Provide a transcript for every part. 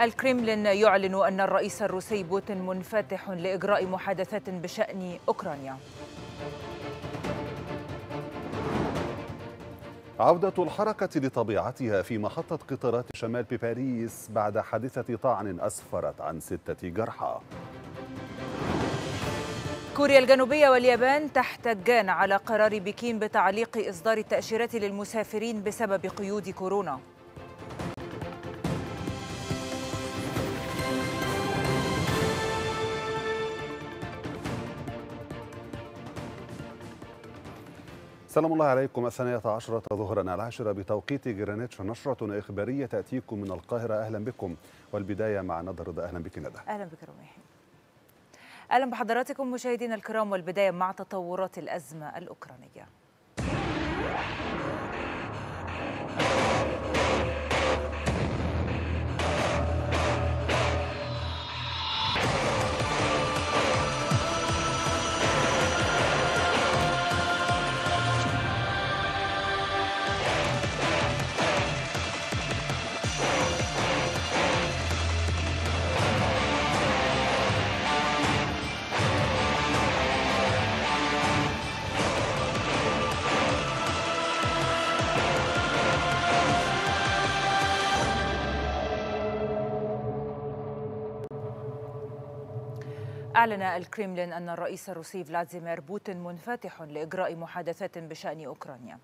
الكريملين يعلن أن الرئيس الروسي بوتين منفتح لإجراء محادثات بشأن أوكرانيا عودة الحركة لطبيعتها في محطة قطارات شمال بباريس بعد حادثة طعن أسفرت عن ستة جرحى كوريا الجنوبية واليابان تحتجان على قرار بكين بتعليق إصدار التأشيرات للمسافرين بسبب قيود كورونا سلام الله عليكم الثانية عشرة ظهرا العاشرة بتوقيت جرانيتش نشرة إخبارية تأتيكم من القاهرة أهلا بكم والبداية مع ندى رضا أهلا بك ندى أهلا بك رميح أهلا بحضراتكم مشاهدينا الكرام والبداية مع تطورات الأزمة الأوكرانية أعلن الكريملين أن الرئيس الروسي فلاديمير بوتين منفتح لإجراء محادثات بشأن أوكرانيا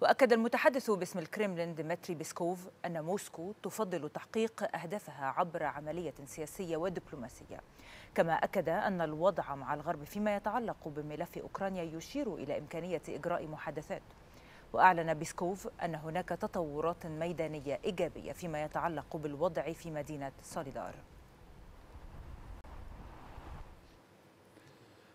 وأكد المتحدث باسم الكريملين ديمتري بيسكوف أن موسكو تفضل تحقيق أهدافها عبر عملية سياسية ودبلوماسية كما أكد أن الوضع مع الغرب فيما يتعلق بملف أوكرانيا يشير إلى إمكانية إجراء محادثات وأعلن بيسكوف أن هناك تطورات ميدانية إيجابية فيما يتعلق بالوضع في مدينة سوليدار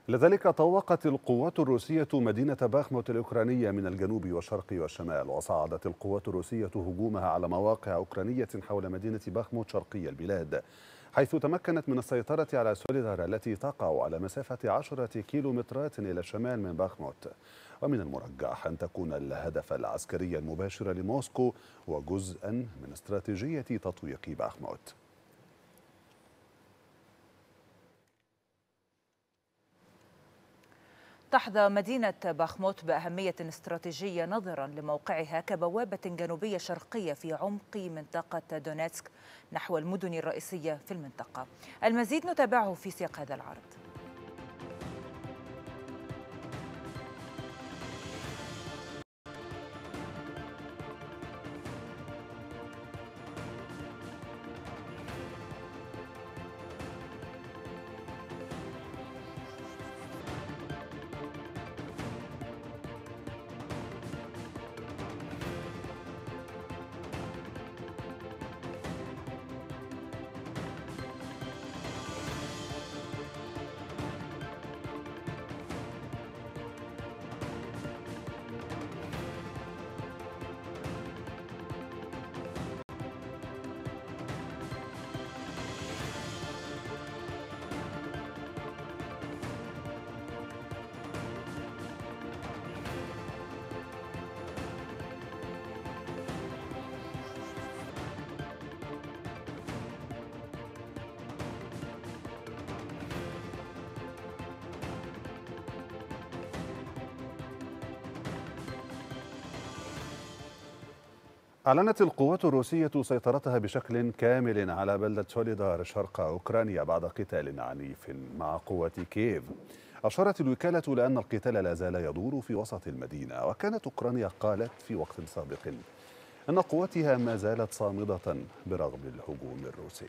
لذلك طوقت القوات الروسية مدينة باخموت الأوكرانية من الجنوب والشرق والشمال وصعدت القوات الروسية هجومها على مواقع أوكرانية حول مدينة باخموت شرقي البلاد حيث تمكنت من السيطرة على سوليدار التي تقع على مسافة عشرة كيلومترات إلى الشمال من باخموت ومن المرجح أن تكون الهدف العسكري المباشر لموسكو وجزءا من استراتيجية تطويق باخموت تحظى مدينة باخموت بأهمية استراتيجية نظرا لموقعها كبوابة جنوبية شرقية في عمق منطقة دونيتسك نحو المدن الرئيسية في المنطقة المزيد نتابعه في سياق هذا العرض أعلنت القوات الروسية سيطرتها بشكل كامل على بلدة سوليدار شرق أوكرانيا بعد قتال عنيف مع قوات كييف أشارت الوكالة لأن القتال لا زال يدور في وسط المدينة وكانت أوكرانيا قالت في وقت سابق أن قواتها ما زالت صامدة برغم الهجوم الروسي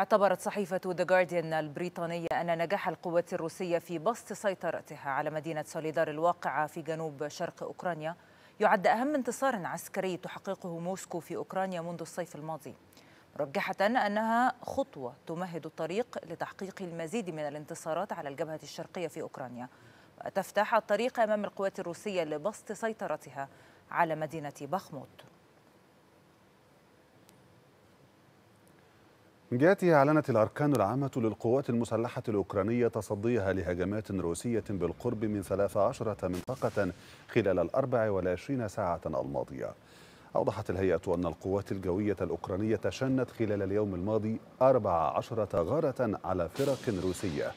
اعتبرت صحيفة ذا جارديان البريطانية أن نجاح القوات الروسية في بسط سيطرتها على مدينة سوليدار الواقعة في جنوب شرق أوكرانيا يعد أهم انتصار عسكري تحققه موسكو في أوكرانيا منذ الصيف الماضي مرجحة أنها خطوة تمهد الطريق لتحقيق المزيد من الانتصارات على الجبهة الشرقية في أوكرانيا وتفتح الطريق أمام القوات الروسية لبسط سيطرتها على مدينة بخموت من جهتها أعلنت الأركان العامة للقوات المسلحة الأوكرانية تصديها لهجمات روسية بالقرب من 13 منطقة خلال ال 24 ساعة الماضية أوضحت الهيئة أن القوات الجوية الأوكرانية شنت خلال اليوم الماضي 14 غارة على فرق روسية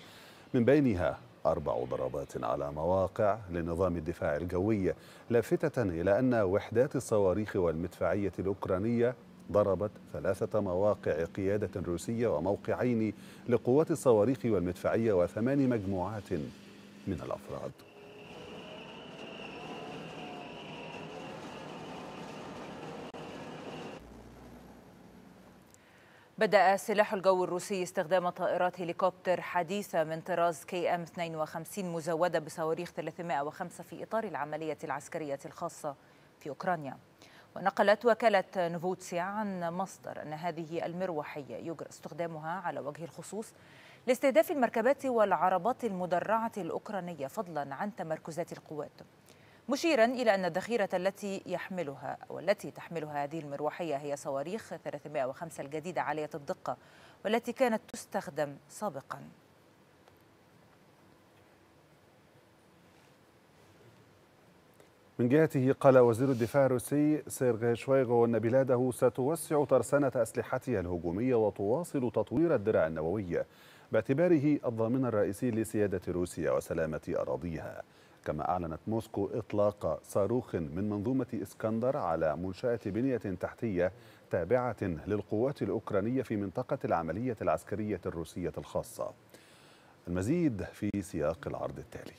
من بينها أربع ضربات على مواقع لنظام الدفاع الجوي لافتة إلى أن وحدات الصواريخ والمدفعية الأوكرانية ضربت ثلاثة مواقع قيادة روسية وموقعين لقوات الصواريخ والمدفعية وثمان مجموعات من الأفراد بدأ سلاح الجو الروسي استخدام طائرات هليكوبتر حديثة من طراز كي أم 52 مزودة بصواريخ 305 في إطار العملية العسكرية الخاصة في أوكرانيا ونقلت وكالة نوفوتسيا عن مصدر أن هذه المروحية يجرى استخدامها على وجه الخصوص لاستهداف المركبات والعربات المدرعة الأوكرانية فضلا عن تمركزات القوات مشيرا إلى أن الذخيرة التي يحملها والتي تحملها هذه المروحية هي صواريخ 305 الجديدة عالية الدقة والتي كانت تستخدم سابقاً من جهته قال وزير الدفاع الروسي سيرغي شويغو أن بلاده ستوسع ترسانة أسلحتها الهجومية وتواصل تطوير الدرع النووي باعتباره الضامن الرئيسي لسيادة روسيا وسلامة أراضيها كما أعلنت موسكو إطلاق صاروخ من منظومة إسكندر على منشأة بنية تحتية تابعة للقوات الأوكرانية في منطقة العملية العسكرية الروسية الخاصة المزيد في سياق العرض التالي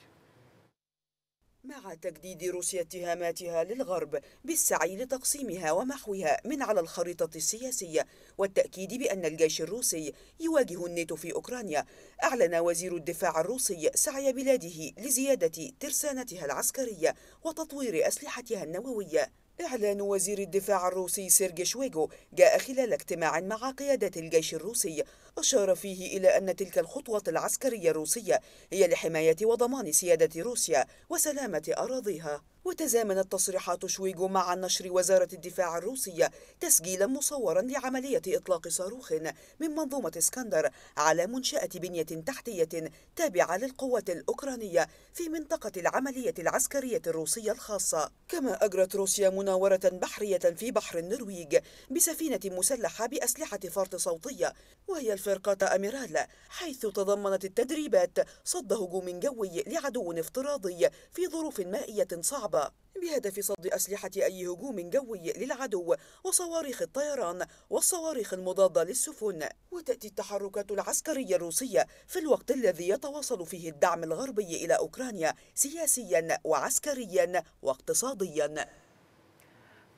مع تجديد روسيا اتهاماتها للغرب بالسعي لتقسيمها ومحوها من على الخريطة السياسية والتأكيد بأن الجيش الروسي يواجه الناتو في أوكرانيا أعلن وزير الدفاع الروسي سعي بلاده لزيادة ترسانتها العسكرية وتطوير أسلحتها النووية إعلان وزير الدفاع الروسي سيرجي شويغو جاء خلال اجتماع مع قيادة الجيش الروسي أشار فيه إلى أن تلك الخطوة العسكرية الروسية هي لحماية وضمان سيادة روسيا وسلامة أراضيها وتزامنت تصريحات شويجو مع نشر وزارة الدفاع الروسية تسجيلا مصورا لعملية إطلاق صاروخ من منظومة اسكندر على منشأة بنية تحتية تابعة للقوات الأوكرانية في منطقة العملية العسكرية الروسية الخاصة كما أجرت روسيا مناورة بحرية في بحر النرويج بسفينة مسلحة بأسلحة فرط صوتية وهي الفرقة أميرال حيث تضمنت التدريبات صد هجوم جوي لعدو افتراضي في ظروف مائية صعبة الصعبة بهدف صد أسلحة أي هجوم جوي للعدو وصواريخ الطيران والصواريخ المضادة للسفن وتأتي التحركات العسكرية الروسية في الوقت الذي يتواصل فيه الدعم الغربي إلى أوكرانيا سياسيا وعسكريا واقتصاديا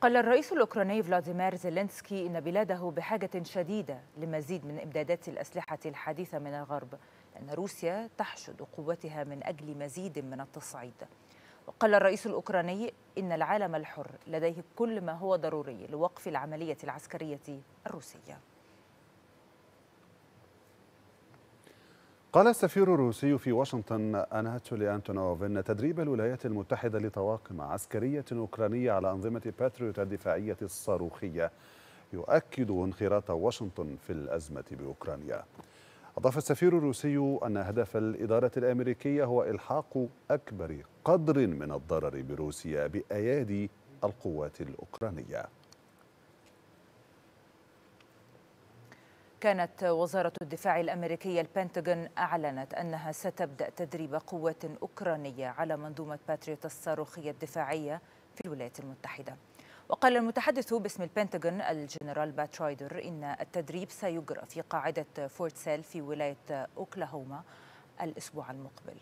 قال الرئيس الأوكراني فلاديمير زيلينسكي إن بلاده بحاجة شديدة لمزيد من إمدادات الأسلحة الحديثة من الغرب لأن روسيا تحشد قوتها من أجل مزيد من التصعيد وقال الرئيس الأوكراني إن العالم الحر لديه كل ما هو ضروري لوقف العملية العسكرية الروسية قال السفير الروسي في واشنطن أناتولي أنتونوف أن تدريب الولايات المتحدة لطواقم عسكرية أوكرانية على أنظمة باتريوت الدفاعية الصاروخية يؤكد انخراط واشنطن في الأزمة بأوكرانيا أضاف السفير الروسي أن هدف الإدارة الأمريكية هو إلحاق أكبر قدر من الضرر بروسيا بأيادي القوات الأوكرانية كانت وزارة الدفاع الأمريكية البنتاغون أعلنت أنها ستبدأ تدريب قوة أوكرانية على منظومة باتريوت الصاروخية الدفاعية في الولايات المتحدة وقال المتحدث باسم البنتاغون الجنرال باترويدر رايدر إن التدريب سيجرى في قاعدة فورت سيل في ولاية أوكلاهوما الأسبوع المقبل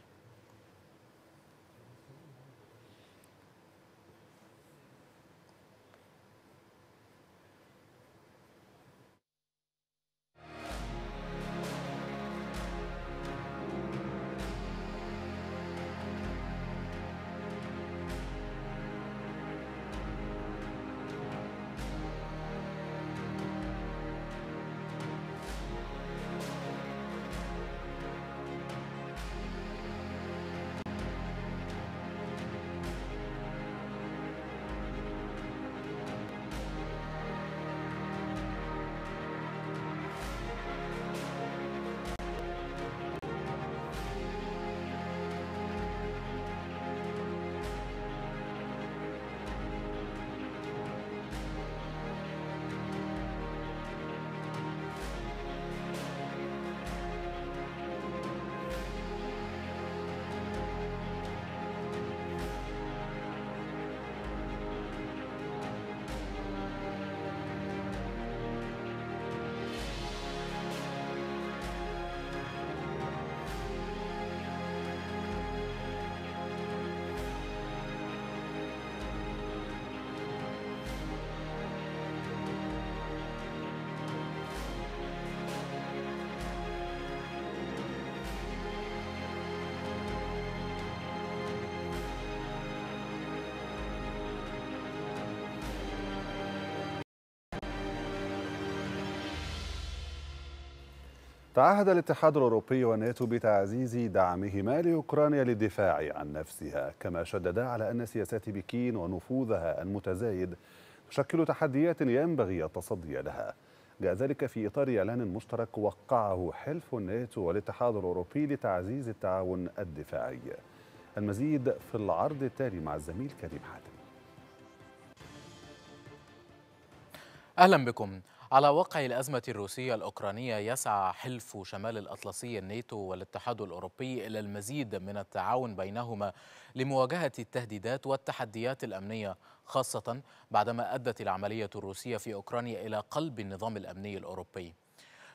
تعهد الاتحاد الأوروبي والناتو بتعزيز دعمهما لأوكرانيا للدفاع عن نفسها كما شددا على أن سياسات بكين ونفوذها المتزايد تشكل تحديات ينبغي التصدي لها جاء ذلك في إطار إعلان مشترك وقعه حلف الناتو والاتحاد الأوروبي لتعزيز التعاون الدفاعي المزيد في العرض التالي مع الزميل كريم حاتم أهلا بكم على وقع الأزمة الروسية الأوكرانية يسعى حلف شمال الأطلسي الناتو والاتحاد الأوروبي إلى المزيد من التعاون بينهما لمواجهة التهديدات والتحديات الأمنية خاصة بعدما أدت العملية الروسية في أوكرانيا إلى قلب النظام الأمني الأوروبي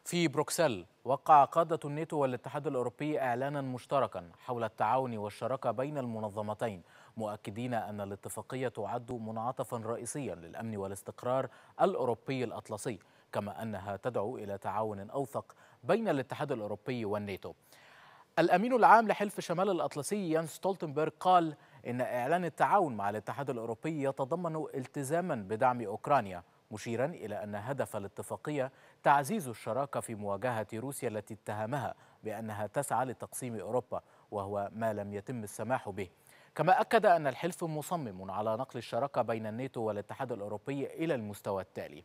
في بروكسل وقع قادة الناتو والاتحاد الأوروبي إعلانا مشتركا حول التعاون والشراكة بين المنظمتين مؤكدين أن الاتفاقية تعد منعطفا رئيسيا للأمن والاستقرار الأوروبي الأطلسي كما أنها تدعو إلى تعاون أوثق بين الاتحاد الأوروبي والناتو الأمين العام لحلف شمال الأطلسي يان ستولتنبرغ قال إن إعلان التعاون مع الاتحاد الأوروبي يتضمن التزاما بدعم أوكرانيا مشيرا إلى أن هدف الاتفاقية تعزيز الشراكة في مواجهة روسيا التي اتهمها بأنها تسعى لتقسيم أوروبا وهو ما لم يتم السماح به كما أكد أن الحلف مصمم على نقل الشراكة بين الناتو والاتحاد الأوروبي إلى المستوى التالي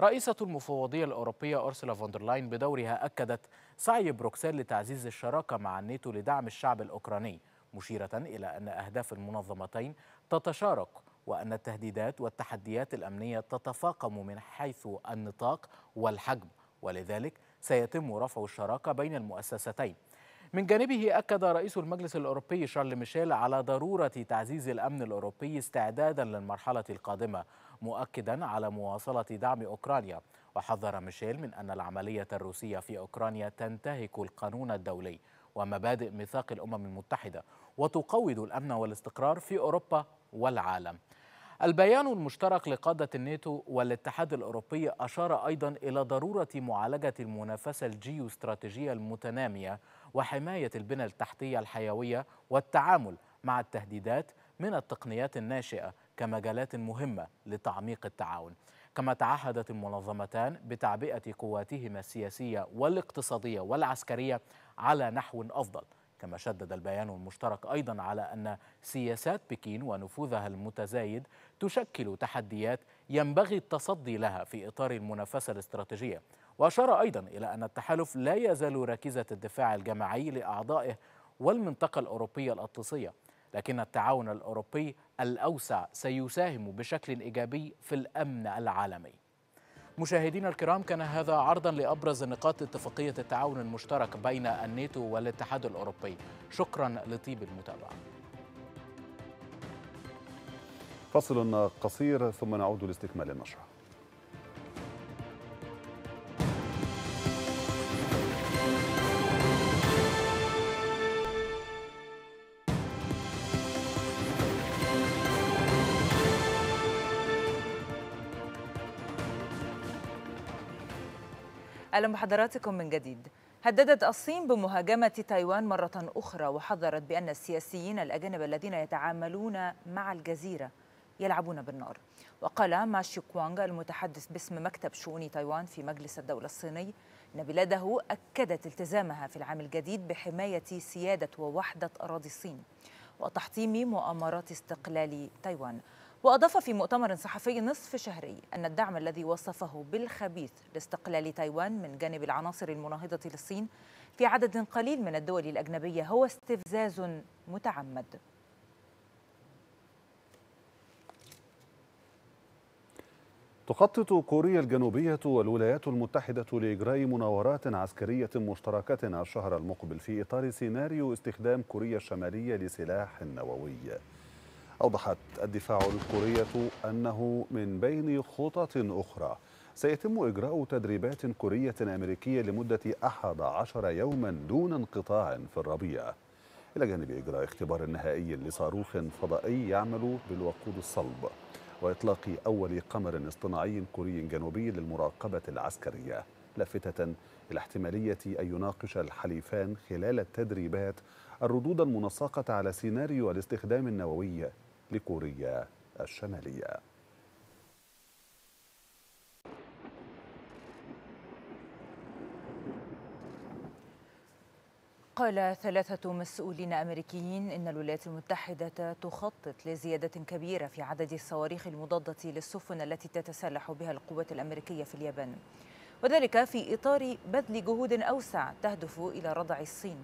رئيسة المفوضية الأوروبية أرسلا فوندرلاين بدورها أكدت سعي بروكسل لتعزيز الشراكة مع الناتو لدعم الشعب الأوكراني مشيرة إلى أن أهداف المنظمتين تتشارك وأن التهديدات والتحديات الأمنية تتفاقم من حيث النطاق والحجم ولذلك سيتم رفع الشراكة بين المؤسستين من جانبه أكد رئيس المجلس الأوروبي شارل ميشيل على ضرورة تعزيز الأمن الأوروبي استعدادا للمرحلة القادمة مؤكدا على مواصلة دعم أوكرانيا وحذر ميشيل من أن العملية الروسية في أوكرانيا تنتهك القانون الدولي ومبادئ ميثاق الأمم المتحدة وتقوض الأمن والاستقرار في أوروبا والعالم البيان المشترك لقادة الناتو والاتحاد الأوروبي أشار أيضا إلى ضرورة معالجة المنافسة الجيوستراتيجية المتنامية وحماية البنى التحتية الحيوية والتعامل مع التهديدات من التقنيات الناشئة كمجالات مهمة لتعميق التعاون كما تعهدت المنظمتان بتعبئة قواتهما السياسية والاقتصادية والعسكرية على نحو أفضل كما شدد البيان المشترك أيضا على أن سياسات بكين ونفوذها المتزايد تشكل تحديات ينبغي التصدي لها في إطار المنافسة الاستراتيجية وأشار أيضا إلى أن التحالف لا يزال ركيزة الدفاع الجماعي لأعضائه والمنطقة الأوروبية الأطلسية لكن التعاون الأوروبي الأوسع سيساهم بشكل إيجابي في الأمن العالمي مشاهدينا الكرام كان هذا عرضا لأبرز نقاط اتفاقية التعاون المشترك بين الناتو والاتحاد الأوروبي شكرا لطيب المتابعة فصل قصير ثم نعود لاستكمال النشره أهلا بحضراتكم من جديد هددت الصين بمهاجمة تايوان مرة أخرى وحذرت بأن السياسيين الأجانب الذين يتعاملون مع الجزيرة يلعبون بالنار وقال ماشي كوانغ المتحدث باسم مكتب شؤون تايوان في مجلس الدولة الصيني أن بلاده أكدت التزامها في العام الجديد بحماية سيادة ووحدة أراضي الصين وتحطيم مؤامرات استقلال تايوان وأضاف في مؤتمر صحفي نصف شهري أن الدعم الذي وصفه بالخبيث لاستقلال تايوان من جانب العناصر المناهضة للصين في عدد قليل من الدول الأجنبية هو استفزاز متعمد تخطط كوريا الجنوبية والولايات المتحدة لإجراء مناورات عسكرية مشتركة الشهر المقبل في إطار سيناريو استخدام كوريا الشمالية لسلاح نووي أوضحت الدفاع الكورية أنه من بين خطط أخرى سيتم إجراء تدريبات كورية أمريكية لمدة 11 يوما دون انقطاع في الربيع إلى جانب إجراء اختبار نهائي لصاروخ فضائي يعمل بالوقود الصلب وإطلاق أول قمر اصطناعي كوري جنوبي للمراقبة العسكرية لافتة إلى احتمالية أن يناقش الحليفان خلال التدريبات الردود المنسقة على سيناريو الاستخدام النووي لكوريا الشمالية قال ثلاثة مسؤولين أمريكيين إن الولايات المتحدة تخطط لزيادة كبيرة في عدد الصواريخ المضادة للسفن التي تتسلح بها القوات الأمريكية في اليابان وذلك في إطار بذل جهود أوسع تهدف إلى ردع الصين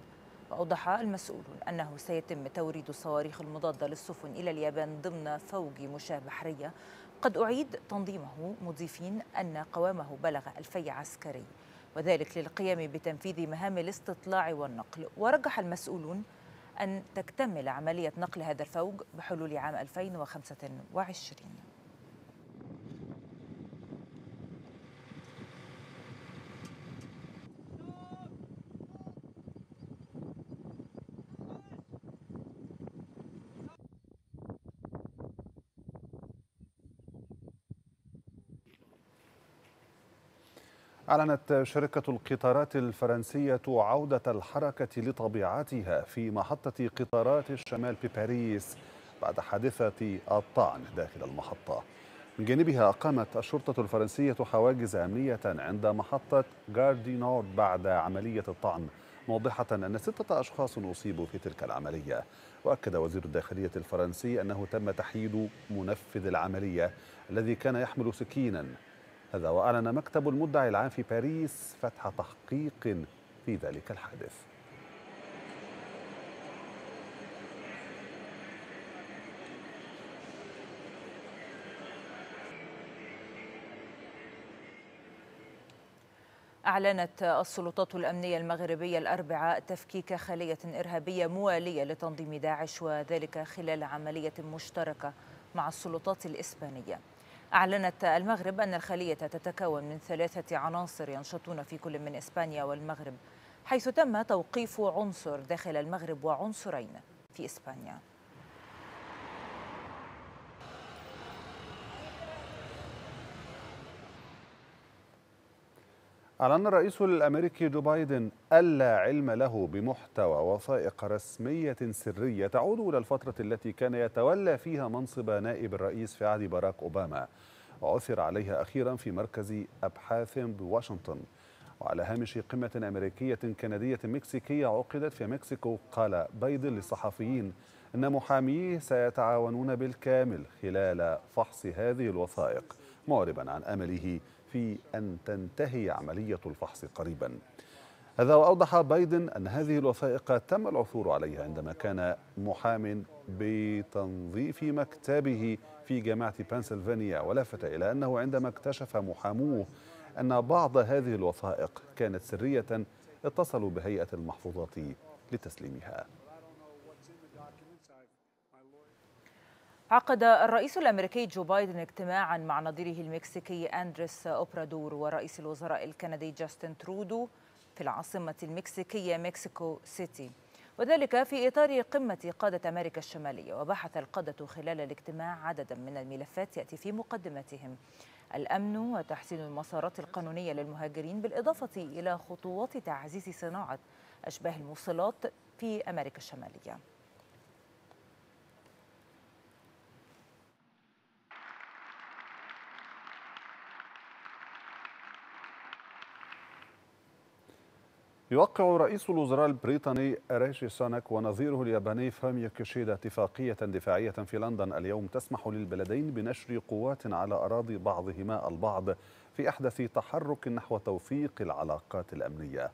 وأوضح المسؤولون أنه سيتم توريد الصواريخ المضادة للسفن إلى اليابان ضمن فوج مشاة بحرية قد أعيد تنظيمه مضيفين أن قوامه بلغ ألفي عسكري وذلك للقيام بتنفيذ مهام الاستطلاع والنقل ورجح المسؤولون أن تكتمل عملية نقل هذا الفوج بحلول عام 2025 أعلنت شركة القطارات الفرنسية عودة الحركة لطبيعتها في محطة قطارات الشمال بباريس بعد حادثة الطعن داخل المحطة من جانبها أقامت الشرطة الفرنسية حواجز أمنية عند محطة جاردي نور بعد عملية الطعن موضحة أن ستة أشخاص أصيبوا في تلك العملية وأكد وزير الداخلية الفرنسي أنه تم تحييد منفذ العملية الذي كان يحمل سكينا هذا وأعلن مكتب المدعي العام في باريس فتح تحقيق في ذلك الحادث أعلنت السلطات الأمنية المغربية الأربعاء تفكيك خلية إرهابية موالية لتنظيم داعش وذلك خلال عملية مشتركة مع السلطات الإسبانية أعلنت المغرب أن الخلية تتكون من ثلاثة عناصر ينشطون في كل من إسبانيا والمغرب حيث تم توقيف عنصر داخل المغرب وعنصرين في إسبانيا أعلن الرئيس الأمريكي جو بايدن ألا علم له بمحتوى وثائق رسمية سرية تعود إلى الفترة التي كان يتولى فيها منصب نائب الرئيس في عهد باراك أوباما وعثر عليها أخيرا في مركز أبحاث بواشنطن وعلى هامش قمة أمريكية كندية مكسيكية عقدت في مكسيكو قال بايدن للصحفيين أن محاميه سيتعاونون بالكامل خلال فحص هذه الوثائق معربا عن امله في ان تنتهي عمليه الفحص قريبا. هذا واوضح بايدن ان هذه الوثائق تم العثور عليها عندما كان محام بتنظيف مكتبه في جامعه بنسلفانيا ولفت الى انه عندما اكتشف محاموه ان بعض هذه الوثائق كانت سريه اتصلوا بهيئه المحفوظات لتسليمها عقد الرئيس الامريكي جو بايدن اجتماعا مع نظيره المكسيكي اندريس اوبرادور ورئيس الوزراء الكندي جاستن ترودو في العاصمه المكسيكيه مكسيكو سيتي وذلك في اطار قمه قاده امريكا الشماليه وبحث القاده خلال الاجتماع عددا من الملفات ياتي في مقدمتهم الامن وتحسين المسارات القانونيه للمهاجرين بالاضافه الى خطوات تعزيز صناعه اشباه الموصلات في امريكا الشماليه يوقع رئيس الوزراء البريطاني ريشي سونك ونظيره الياباني فامي كيشيدا اتفاقية دفاعية في لندن اليوم تسمح للبلدين بنشر قوات على أراضي بعضهما البعض في أحدث تحرك نحو توثيق العلاقات الأمنية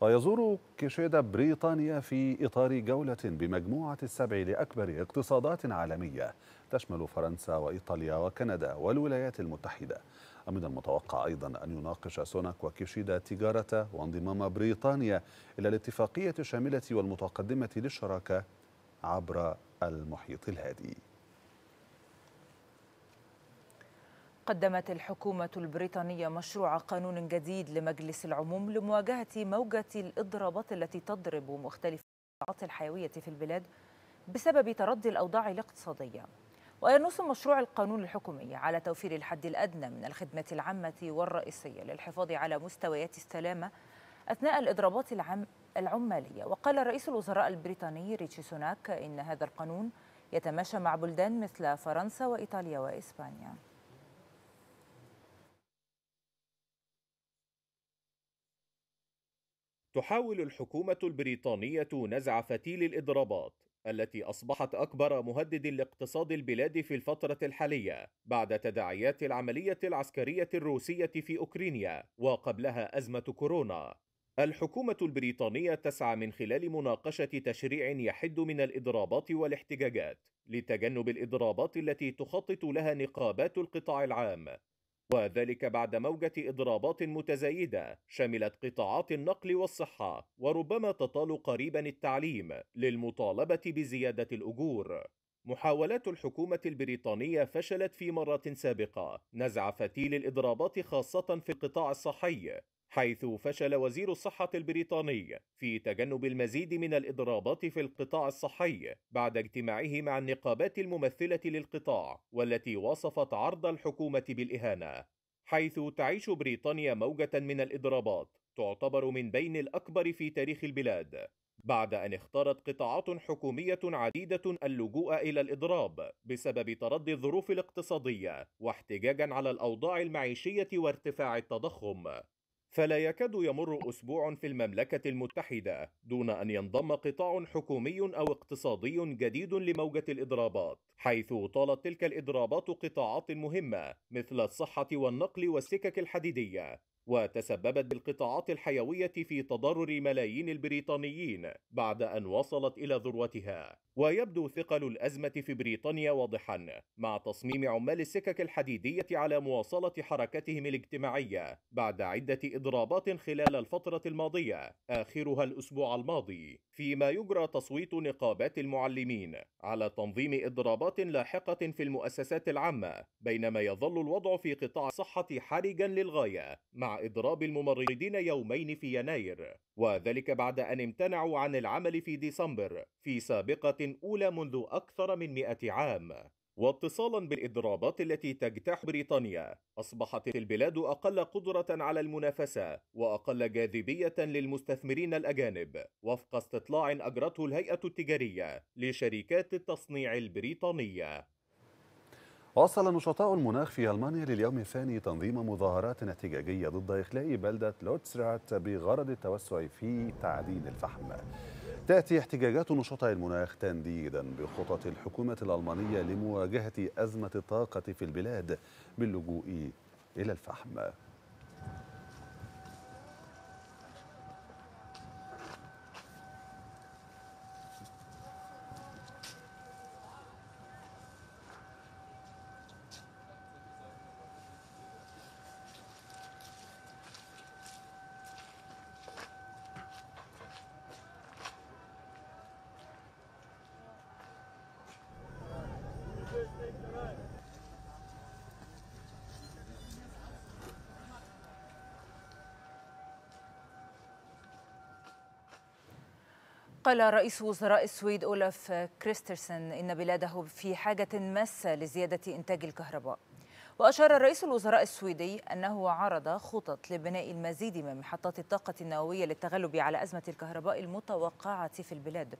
ويزور كيشيدا بريطانيا في إطار جولة بمجموعة السبع لأكبر اقتصادات عالمية تشمل فرنسا وإيطاليا وكندا والولايات المتحدة ومن المتوقع أيضا أن يناقش سوناك وكيشيدا تجارة وانضمام بريطانيا إلى الاتفاقية الشاملة والمتقدمة للشراكة عبر المحيط الهادي قدمت الحكومة البريطانية مشروع قانون جديد لمجلس العموم لمواجهة موجة الإضرابات التي تضرب مختلف القطاعات الحيوية في البلاد بسبب تردي الأوضاع الاقتصادية وينص مشروع القانون الحكومي على توفير الحد الأدنى من الخدمات العامة والرئيسية للحفاظ على مستويات السلامة أثناء الإضرابات العم العمالية وقال رئيس الوزراء البريطاني ريتشي سوناك إن هذا القانون يتماشى مع بلدان مثل فرنسا وإيطاليا وإسبانيا تحاول الحكومة البريطانية نزع فتيل الإضرابات التي أصبحت أكبر مهدد لاقتصاد البلاد في الفترة الحالية بعد تداعيات العملية العسكرية الروسية في أوكرانيا وقبلها أزمة كورونا الحكومة البريطانية تسعى من خلال مناقشة تشريع يحد من الإضرابات والاحتجاجات لتجنب الإضرابات التي تخطط لها نقابات القطاع العام وذلك بعد موجة إضرابات متزايدة شملت قطاعات النقل والصحة وربما تطال قريبا التعليم للمطالبة بزيادة الأجور محاولات الحكومة البريطانية فشلت في مرات سابقة نزع فتيل الإضرابات خاصة في القطاع الصحي حيث فشل وزير الصحة البريطاني في تجنب المزيد من الإضرابات في القطاع الصحي بعد اجتماعه مع النقابات الممثلة للقطاع والتي وصفت عرض الحكومة بالإهانة حيث تعيش بريطانيا موجة من الإضرابات تعتبر من بين الأكبر في تاريخ البلاد بعد أن اختارت قطاعات حكومية عديدة اللجوء إلى الإضراب بسبب تردي الظروف الاقتصادية واحتجاجا على الأوضاع المعيشية وارتفاع التضخم فلا يكاد يمر أسبوع في المملكة المتحدة دون أن ينضم قطاع حكومي أو اقتصادي جديد لموجة الإضرابات حيث طالت تلك الإضرابات قطاعات مهمة مثل الصحة والنقل والسكك الحديدية وتسببت بالقطاعات الحيوية في تضرر ملايين البريطانيين بعد أن وصلت إلى ذروتها ويبدو ثقل الأزمة في بريطانيا واضحا مع تصميم عمال السكك الحديدية على مواصلة حركتهم الاجتماعية بعد عدة إضرابات خلال الفترة الماضية آخرها الأسبوع الماضي فيما يجرى تصويت نقابات المعلمين على تنظيم إضرابات لاحقة في المؤسسات العامة بينما يظل الوضع في قطاع الصحة حرجا للغاية مع إضراب الممرضين يومين في يناير وذلك بعد أن امتنعوا عن العمل في ديسمبر في سابقة أولى منذ أكثر من مئة عام واتصالا بالإضرابات التي تجتاح بريطانيا أصبحت البلاد أقل قدرة على المنافسة وأقل جاذبية للمستثمرين الأجانب وفق استطلاع أجرته الهيئة التجارية لشركات التصنيع البريطانية وصل نشطاء المناخ في ألمانيا لليوم الثاني تنظيم مظاهرات احتجاجية ضد إخلاء بلدة لوتسرات بغرض التوسع في تعدين الفحم تأتي احتجاجات نشطاء المناخ تنديدا بخطط الحكومة الألمانية لمواجهة أزمة الطاقة في البلاد باللجوء إلى الفحم قال رئيس وزراء السويد أولاف كريسترسن إن بلاده في حاجة ماسة لزيادة إنتاج الكهرباء وأشار رئيس الوزراء السويدي أنه عرض خطط لبناء المزيد من محطات الطاقة النووية للتغلب على أزمة الكهرباء المتوقعة في البلاد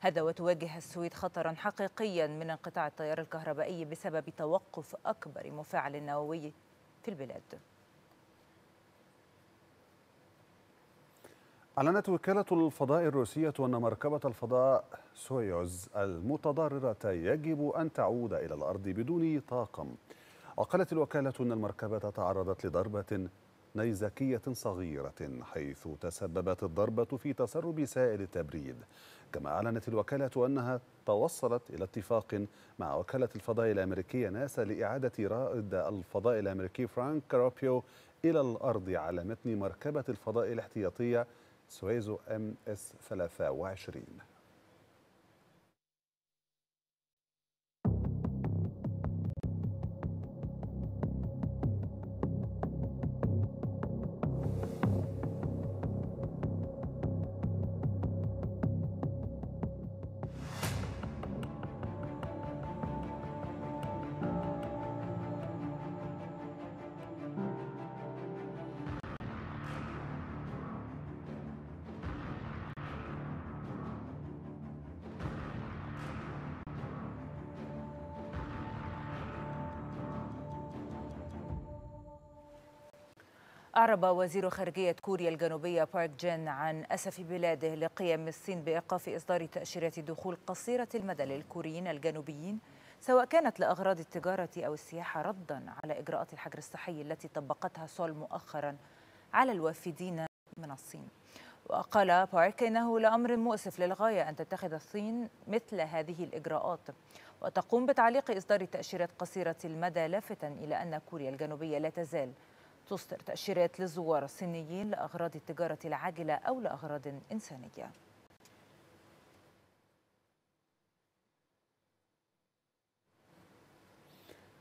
هذا وتواجه السويد خطرا حقيقيا من انقطاع التيار الكهربائي بسبب توقف أكبر مفاعل نووي في البلاد أعلنت وكالة الفضاء الروسية أن مركبة الفضاء سويوز المتضررة يجب أن تعود إلى الأرض بدون طاقم وقالت الوكالة أن المركبة تعرضت لضربة نيزكية صغيرة حيث تسببت الضربة في تسرب سائل التبريد كما أعلنت الوكالة أنها توصلت إلى اتفاق مع وكالة الفضاء الأمريكية ناسا لإعادة رائد الفضاء الأمريكي فرانك كاروبيو إلى الأرض على متن مركبة الفضاء الاحتياطية سويزو ام اس 23 أعرب وزير خارجية كوريا الجنوبية بارك جين عن أسف بلاده لقيام الصين بإيقاف إصدار تأشيرات دخول قصيرة المدى للكوريين الجنوبيين سواء كانت لأغراض التجارة أو السياحة ردا على إجراءات الحجر الصحي التي طبقتها سول مؤخرا على الوافدين من الصين وقال بارك إنه لأمر مؤسف للغاية أن تتخذ الصين مثل هذه الإجراءات وتقوم بتعليق إصدار تأشيرات قصيرة المدى لافتا إلى أن كوريا الجنوبية لا تزال تصدر تأشيرات للزوار الصينيين لأغراض التجارة العاجلة أو لأغراض إنسانية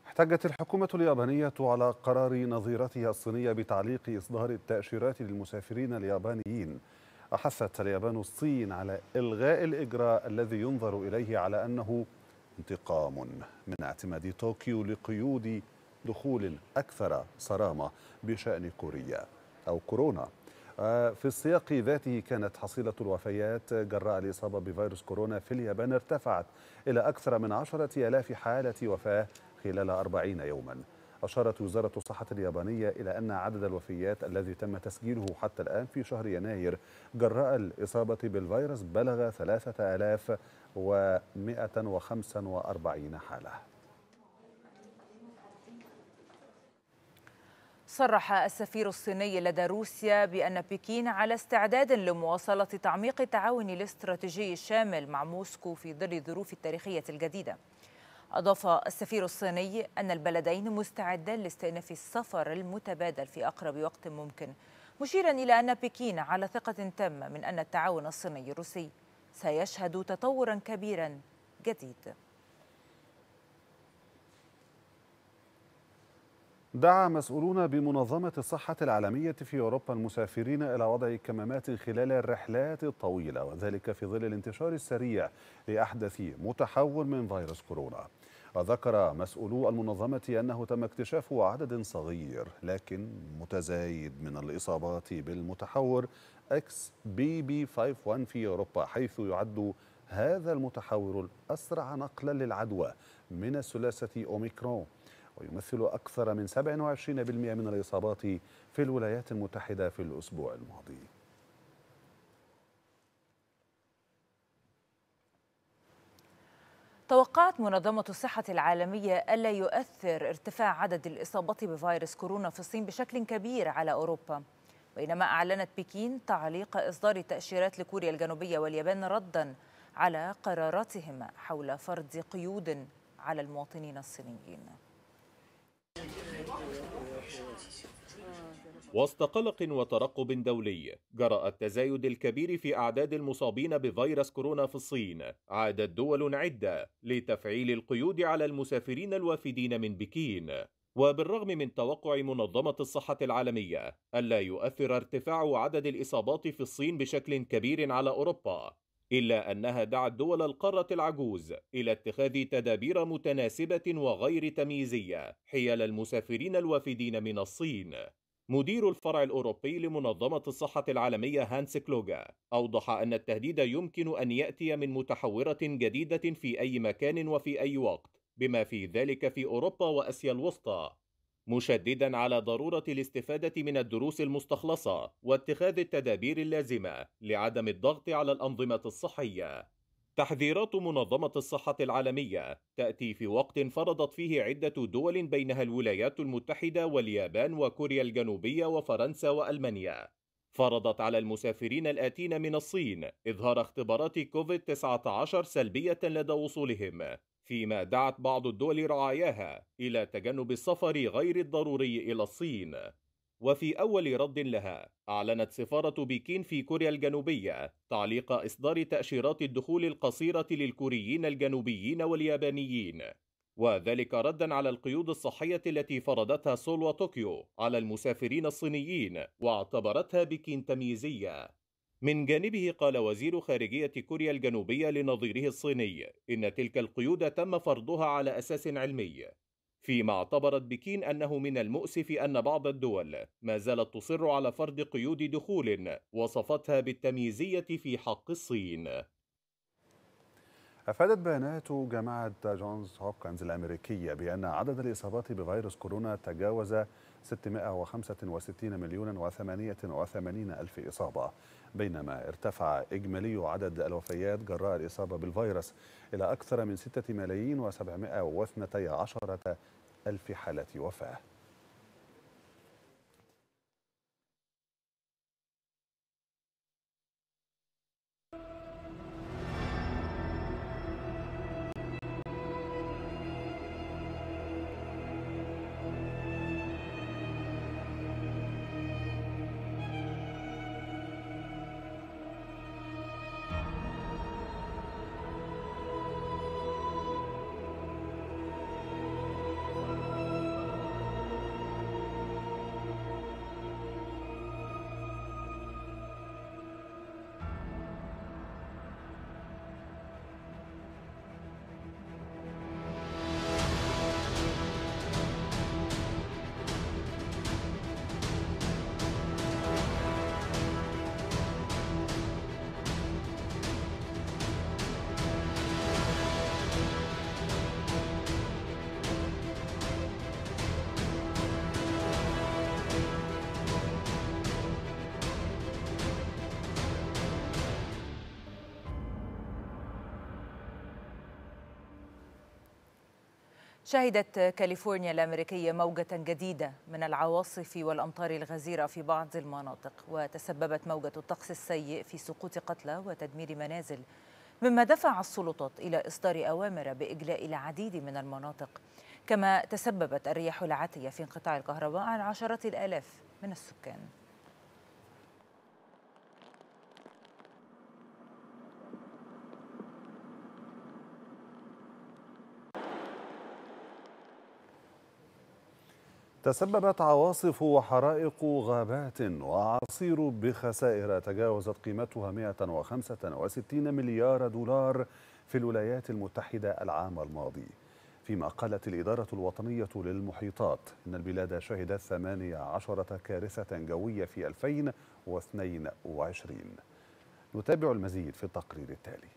احتجت الحكومة اليابانية على قرار نظيرتها الصينية بتعليق إصدار التأشيرات للمسافرين اليابانيين أحثت اليابان الصين على إلغاء الإجراء الذي ينظر إليه على أنه انتقام من اعتماد طوكيو لقيود دخول أكثر صرامة بشأن كوريا أو كورونا آه، في السياق ذاته كانت حصيلة الوفيات جراء الإصابة بفيروس كورونا في اليابان ارتفعت إلى أكثر من عشرة ألاف حالة وفاة خلال أربعين يوماً أشارت وزارة الصحة اليابانية إلى أن عدد الوفيات الذي تم تسجيله حتى الآن في شهر يناير جراء الإصابة بالفيروس بلغ 3145 حالة صرح السفير الصيني لدى روسيا بأن بكين على استعداد لمواصلة تعميق التعاون الاستراتيجي الشامل مع موسكو في ظل الظروف التاريخية الجديدة أضاف السفير الصيني أن البلدين مستعدان لاستئناف السفر المتبادل في أقرب وقت ممكن مشيرا إلى أن بكين على ثقة تامة من أن التعاون الصيني الروسي سيشهد تطورا كبيرا جديد دعا مسؤولون بمنظمة الصحة العالمية في أوروبا المسافرين إلى وضع كمامات خلال الرحلات الطويلة وذلك في ظل الانتشار السريع لأحدث متحول من فيروس كورونا وذكر مسؤولو المنظمة أنه تم اكتشاف عدد صغير لكن متزايد من الإصابات بالمتحور اكس بي بي 51 في أوروبا حيث يعد هذا المتحور الأسرع نقلا للعدوى من الثلاثة أوميكرون ويمثل أكثر من 27% من الإصابات في الولايات المتحدة في الأسبوع الماضي توقعت منظمة الصحة العالمية ألا يؤثر ارتفاع عدد الإصابات بفيروس كورونا في الصين بشكل كبير على أوروبا بينما أعلنت بكين تعليق إصدار تأشيرات لكوريا الجنوبية واليابان ردا على قراراتهما حول فرض قيود على المواطنين الصينيين وسط قلق وترقب دولي جرى التزايد الكبير في أعداد المصابين بفيروس كورونا في الصين عادت دول عدة لتفعيل القيود على المسافرين الوافدين من بكين وبالرغم من توقع منظمة الصحة العالمية ألا يؤثر ارتفاع عدد الإصابات في الصين بشكل كبير على أوروبا إلا أنها دعت دول القارة العجوز إلى اتخاذ تدابير متناسبة وغير تمييزية حيال المسافرين الوافدين من الصين مدير الفرع الأوروبي لمنظمة الصحة العالمية هانس كلوجا أوضح أن التهديد يمكن أن يأتي من متحورة جديدة في أي مكان وفي أي وقت بما في ذلك في أوروبا وأسيا الوسطى مشددا على ضرورة الاستفادة من الدروس المستخلصة واتخاذ التدابير اللازمة لعدم الضغط على الأنظمة الصحية. تحذيرات منظمة الصحة العالمية تأتي في وقت فرضت فيه عدة دول بينها الولايات المتحدة واليابان وكوريا الجنوبية وفرنسا وألمانيا. فرضت على المسافرين الآتين من الصين إظهار اختبارات كوفيد-19 سلبية لدى وصولهم، فيما دعت بعض الدول رعاياها إلى تجنب السفر غير الضروري إلى الصين وفي أول رد لها أعلنت سفارة بكين في كوريا الجنوبية تعليق إصدار تأشيرات الدخول القصيرة للكوريين الجنوبيين واليابانيين وذلك ردا على القيود الصحية التي فرضتها سول وطوكيو على المسافرين الصينيين واعتبرتها بكين تمييزية من جانبه قال وزير خارجية كوريا الجنوبية لنظيره الصيني إن تلك القيود تم فرضها على أساس علمي فيما اعتبرت بكين أنه من المؤسف أن بعض الدول ما زالت تصر على فرض قيود دخول وصفتها بالتمييزية في حق الصين أفادت بيانات جامعة جونز هوبكنز الأمريكية بأن عدد الإصابات بفيروس كورونا تجاوز 665 مليون و88 ألف إصابة بينما ارتفع إجمالي عدد الوفيات جراء الإصابة بالفيروس إلى أكثر من 6 ملايين و712 ألف حالة وفاة شهدت كاليفورنيا الأمريكية موجة جديدة من العواصف والأمطار الغزيرة في بعض المناطق وتسببت موجة الطقس السيء في سقوط قتلى وتدمير منازل مما دفع السلطات إلى إصدار أوامر بإجلاء العديد من المناطق كما تسببت الرياح العاتية في انقطاع الكهرباء عن عشرات الآلاف من السكان تسببت عواصف وحرائق غابات وأعاصير بخسائر تجاوزت قيمتها 165 مليار دولار في الولايات المتحدة العام الماضي فيما قالت الإدارة الوطنية للمحيطات إن البلاد شهدت 18 كارثة جوية في 2022 نتابع المزيد في التقرير التالي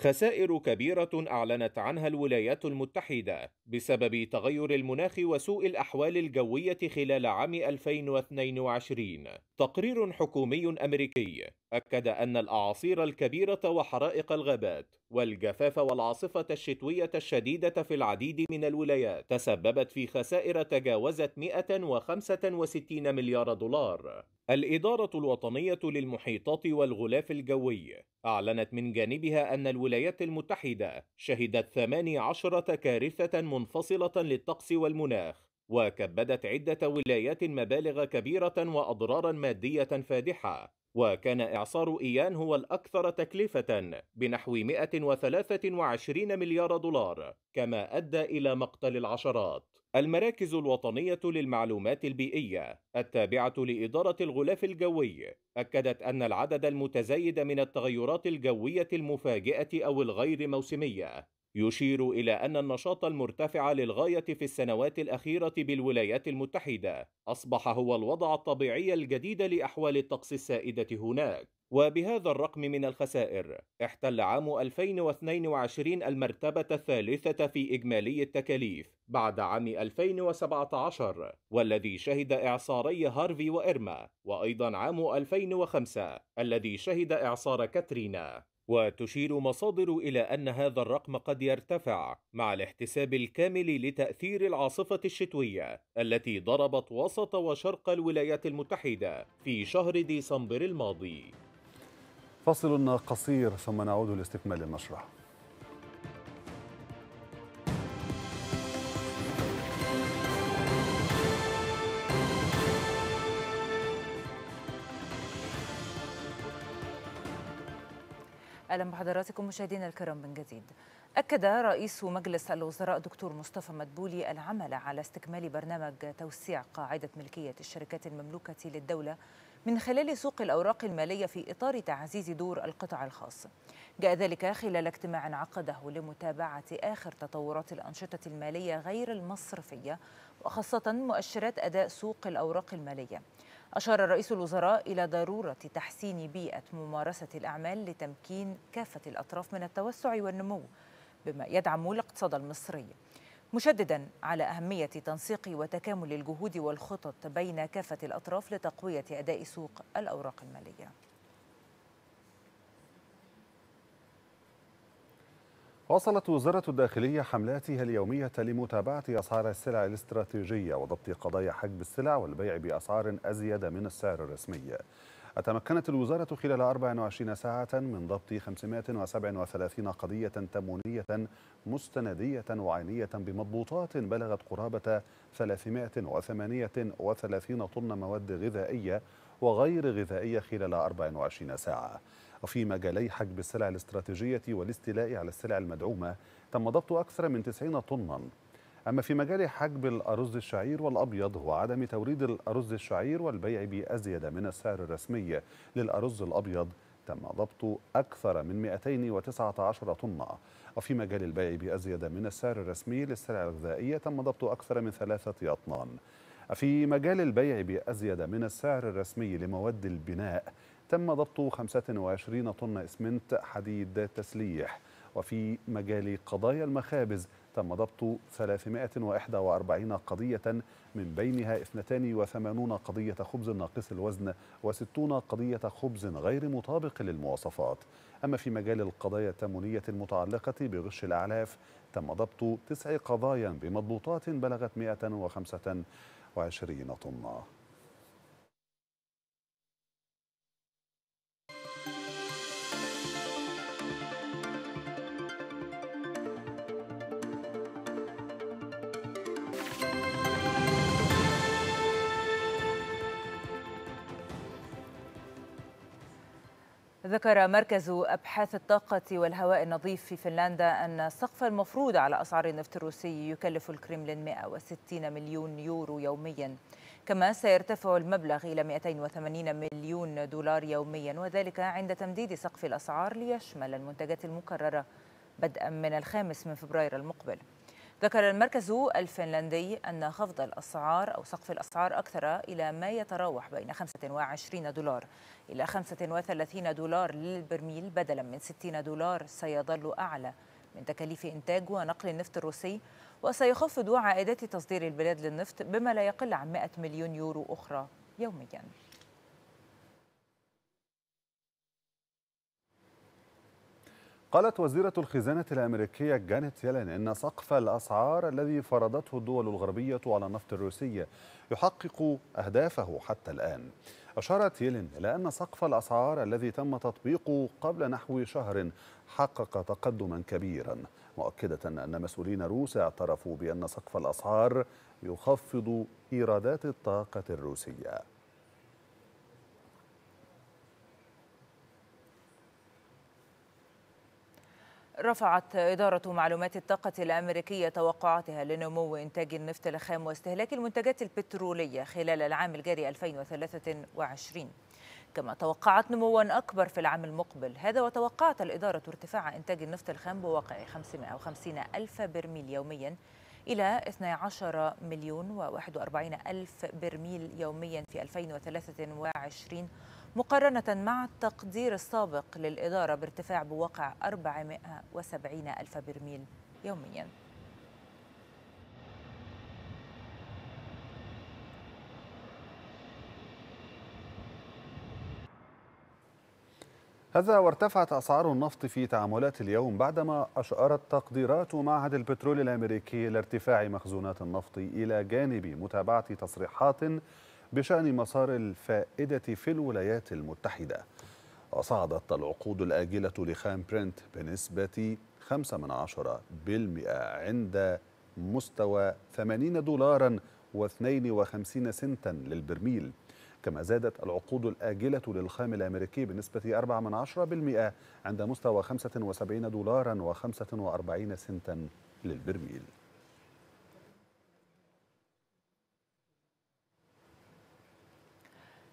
خسائر كبيرة أعلنت عنها الولايات المتحدة بسبب تغير المناخ وسوء الأحوال الجوية خلال عام 2022 تقرير حكومي أمريكي أكد أن الأعاصير الكبيرة وحرائق الغابات والجفاف والعاصفة الشتوية الشديدة في العديد من الولايات تسببت في خسائر تجاوزت 165 مليار دولار الإدارة الوطنية للمحيطات والغلاف الجوي أعلنت من جانبها أن الولايات المتحدة شهدت 18 كارثة من منفصلة للطقس والمناخ وكبدت عدة ولايات مبالغ كبيرة وأضرارا مادية فادحة وكان إعصار إيان هو الأكثر تكلفة بنحو 123 مليار دولار كما أدى إلى مقتل العشرات المراكز الوطنية للمعلومات البيئية التابعة لإدارة الغلاف الجوي أكدت أن العدد المتزايد من التغيرات الجوية المفاجئة أو الغير موسمية يشير إلى أن النشاط المرتفع للغاية في السنوات الأخيرة بالولايات المتحدة أصبح هو الوضع الطبيعي الجديد لأحوال الطقس السائدة هناك وبهذا الرقم من الخسائر احتل عام 2022 المرتبة الثالثة في إجمالي التكاليف بعد عام 2017 والذي شهد إعصاري هارفي وإرما وأيضا عام 2005 الذي شهد إعصار كاترينا وتشير مصادر إلى أن هذا الرقم قد يرتفع مع الاحتساب الكامل لتأثير العاصفة الشتوية التي ضربت وسط وشرق الولايات المتحدة في شهر ديسمبر الماضي. فصل قصير ثم نعود لاستكمال المشرح أهلا بحضراتكم مشاهدينا الكرام من جديد أكد رئيس مجلس الوزراء دكتور مصطفى مدبولي العمل على استكمال برنامج توسيع قاعدة ملكية الشركات المملوكة للدولة من خلال سوق الأوراق المالية في إطار تعزيز دور القطاع الخاص جاء ذلك خلال اجتماع عقده لمتابعة آخر تطورات الأنشطة المالية غير المصرفية وخاصة مؤشرات أداء سوق الأوراق المالية أشار رئيس الوزراء إلى ضرورة تحسين بيئة ممارسة الأعمال لتمكين كافة الأطراف من التوسع والنمو بما يدعم الاقتصاد المصري مشددا على أهمية تنسيق وتكامل الجهود والخطط بين كافة الأطراف لتقوية أداء سوق الأوراق المالية واصلت وزارة الداخلية حملاتها اليومية لمتابعة أسعار السلع الاستراتيجية وضبط قضايا حجب السلع والبيع بأسعار أزيد من السعر الرسمي تمكنت الوزارة خلال 24 ساعة من ضبط 537 قضية تموينية مستندية وعينية بمضبوطات بلغت قرابة 338 طن مواد غذائية وغير غذائية خلال 24 ساعة وفي مجالي حجب السلع الاستراتيجية والاستيلاء على السلع المدعومة تم ضبط أكثر من 90 طناً أما في مجال حجب الأرز الشعير والأبيض هو عدم توريد الأرز الشعير والبيع بأزيد من السعر الرسمي للأرز الأبيض تم ضبط أكثر من 219 طنا وفي مجال البيع بأزيد من السعر الرسمي للسلع الغذائية تم ضبط أكثر من ثلاثة أطنان في مجال البيع بأزيد من السعر الرسمي لمواد البناء تم ضبط 25 طن إسمنت حديد تسليح وفي مجال قضايا المخابز تم ضبط 341 قضية من بينها 82 قضية خبز ناقص الوزن و60 قضية خبز غير مطابق للمواصفات أما في مجال القضايا التمونية المتعلقة بغش الأعلاف تم ضبط تسع قضايا بمضبوطات بلغت 125 طنًا ذكر مركز أبحاث الطاقة والهواء النظيف في فنلندا أن السقف المفروض على أسعار النفط الروسي يكلف الكرملين 160 مليون يورو يوميا كما سيرتفع المبلغ إلى 280 مليون دولار يوميا وذلك عند تمديد سقف الأسعار ليشمل المنتجات المكررة بدءا من الخامس من فبراير المقبل ذكر المركز الفنلندي أن خفض الأسعار أو سقف الأسعار أكثر إلى ما يتراوح بين 25 دولار إلى 35 دولار للبرميل بدلا من 60 دولار سيظل أعلى من تكاليف إنتاج ونقل النفط الروسي وسيخفض عائدات تصدير البلاد للنفط بما لا يقل عن 100 مليون يورو أخرى يومياً قالت وزيرة الخزانة الأمريكية جانيت يلين إن سقف الأسعار الذي فرضته الدول الغربية على النفط الروسي يحقق أهدافه حتى الآن أشارت يلين إلى أن سقف الأسعار الذي تم تطبيقه قبل نحو شهر حقق تقدما كبيرا مؤكدة أن مسؤولين روس اعترفوا بأن سقف الأسعار يخفض إيرادات الطاقة الروسية رفعت إدارة معلومات الطاقة الأمريكية توقعاتها لنمو إنتاج النفط الخام واستهلاك المنتجات البترولية خلال العام الجاري 2023 كما توقعت نموا أكبر في العام المقبل هذا وتوقعت الإدارة ارتفاع إنتاج النفط الخام بواقع 550 ألف برميل يومياً إلى 12 مليون و41 ألف برميل يوميا في 2023 مقارنة مع التقدير السابق للإدارة بارتفاع بواقع 470 ألف برميل يومياً هذا وارتفعت أسعار النفط في تعاملات اليوم بعدما أشارت تقديرات معهد البترول الأمريكي لارتفاع مخزونات النفط إلى جانب متابعة تصريحات بشأن مسار الفائدة في الولايات المتحدة وصعدت العقود الآجلة لخام برنت بنسبة 5 عند مستوى 80 دولارا و52 سنتا للبرميل كما زادت العقود الآجلة للخام الأمريكي بنسبة 4 عند مستوى 75 دولارا و45 سنتا للبرميل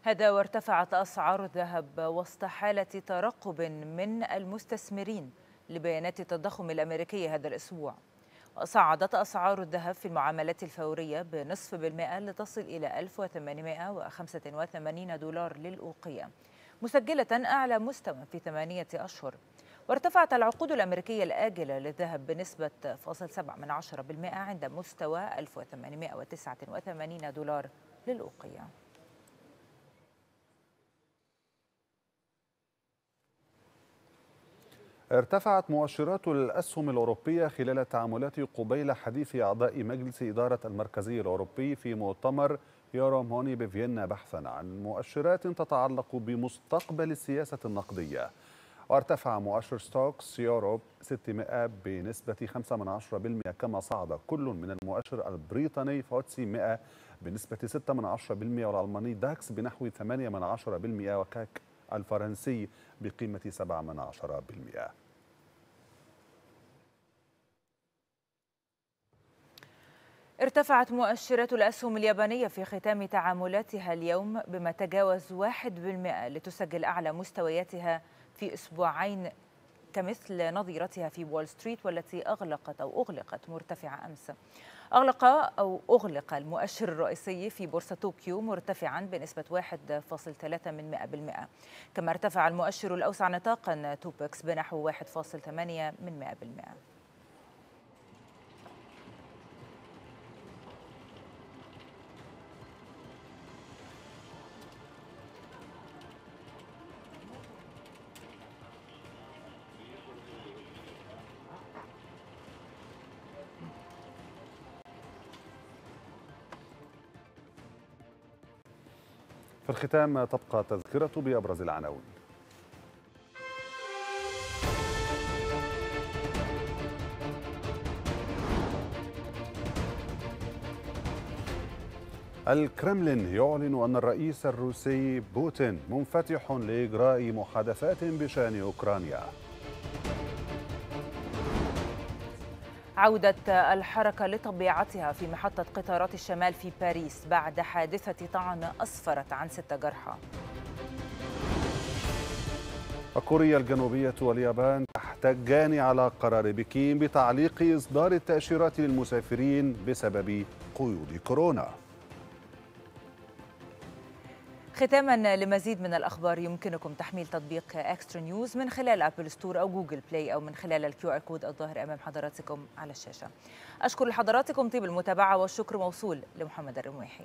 هذا وارتفعت أسعار الذهب وسط حالة ترقب من المستثمرين لبيانات التضخم الأمريكي هذا الأسبوع وصعدت أسعار الذهب في المعاملات الفورية بنصف بالمئة لتصل إلى 1885 دولار للأوقية مسجلة أعلى مستوى في ثمانية أشهر وارتفعت العقود الأمريكية الآجلة للذهب بنسبة 0.7 من عشرة بالمئة عند مستوى 1889 دولار للأوقية ارتفعت مؤشرات الأسهم الأوروبية خلال التعاملات قبيل حديث أعضاء مجلس إدارة المركزي الأوروبي في مؤتمر يوروم هوني بفيينا بحثا عن مؤشرات تتعلق بمستقبل السياسة النقدية وارتفع مؤشر ستوكس يوروب 600 بنسبة 5.10% كما صعد كل من المؤشر البريطاني فوتسي 100 بنسبة 6.10% والألماني داكس بنحو 8.10% وكاك الفرنسي بقيمة 17% ارتفعت مؤشرات الأسهم اليابانية في ختام تعاملاتها اليوم بما تجاوز 1% لتسجل أعلى مستوياتها في أسبوعين كمثل نظيرتها في وول ستريت والتي أغلقت أو أغلقت مرتفعة أمس أغلق أو أغلق المؤشر الرئيسي في بورصة طوكيو مرتفعا بنسبة 1.3 من كما ارتفع المؤشر الأوسع نطاقا توبكس بنحو 1.8 من في الختام تبقى تذكرة بأبرز العناوين الكرملين يعلن أن الرئيس الروسي بوتين منفتح لإجراء محادثات بشأن أوكرانيا عودة الحركة لطبيعتها في محطة قطارات الشمال في باريس بعد حادثة طعن أسفرت عن ستة جرحى كوريا الجنوبية واليابان تحتجان على قرار بكين بتعليق إصدار التأشيرات للمسافرين بسبب قيود كورونا ختاما لمزيد من الأخبار يمكنكم تحميل تطبيق أكسترا نيوز من خلال أبل ستور أو جوجل بلاي أو من خلال الكيو آر كود الظاهر أمام حضراتكم على الشاشة أشكر لحضراتكم طيب المتابعة والشكر موصول لمحمد الرميحي